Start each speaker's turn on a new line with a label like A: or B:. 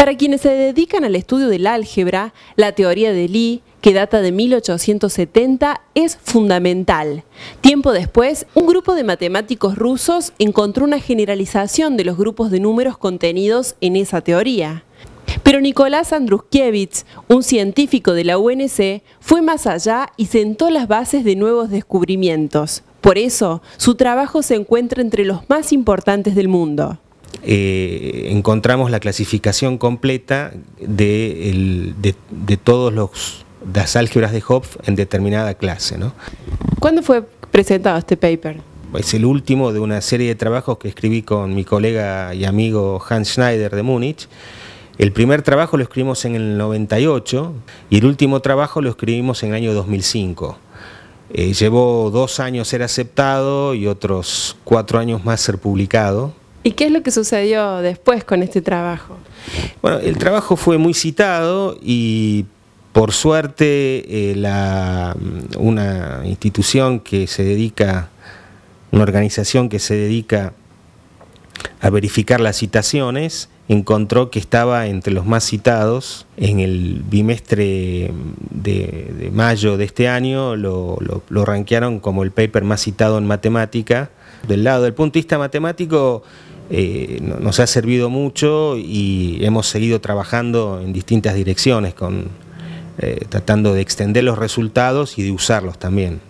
A: Para quienes se dedican al estudio del álgebra, la teoría de Lie, que data de 1870, es fundamental. Tiempo después, un grupo de matemáticos rusos encontró una generalización de los grupos de números contenidos en esa teoría. Pero Nicolás Andruskiewicz, un científico de la UNC, fue más allá y sentó las bases de nuevos descubrimientos. Por eso, su trabajo se encuentra entre los más importantes del mundo.
B: Eh, encontramos la clasificación completa de, el, de todos las álgebras de Hopf en determinada clase.
A: ¿Cuándo fue presentado este paper?
B: Es el último de una serie de trabajos que escribí con mi colega y amigo Hans Schneider de Múnich. El primer trabajo lo escribimos en el 98 y el último trabajo lo escribimos en el año 2005. Eh, llevó dos años ser aceptado y otros cuatro años más ser publicado.
A: ¿Y qué es lo que sucedió después con este trabajo?
B: Bueno, el trabajo fue muy citado y por suerte eh, mm, una institución que se dedica, una organización que se dedica a verificar las citaciones, encontró que estaba entre los más citados. En el bimestre de, mayo de este año lo, lo, como el paper más citado en matemática. Del lado del punto de vista matemático, eh, nos ha servido mucho y hemos seguido trabajando en distintas direcciones, con, eh, tratando de extender los resultados y de usarlos también.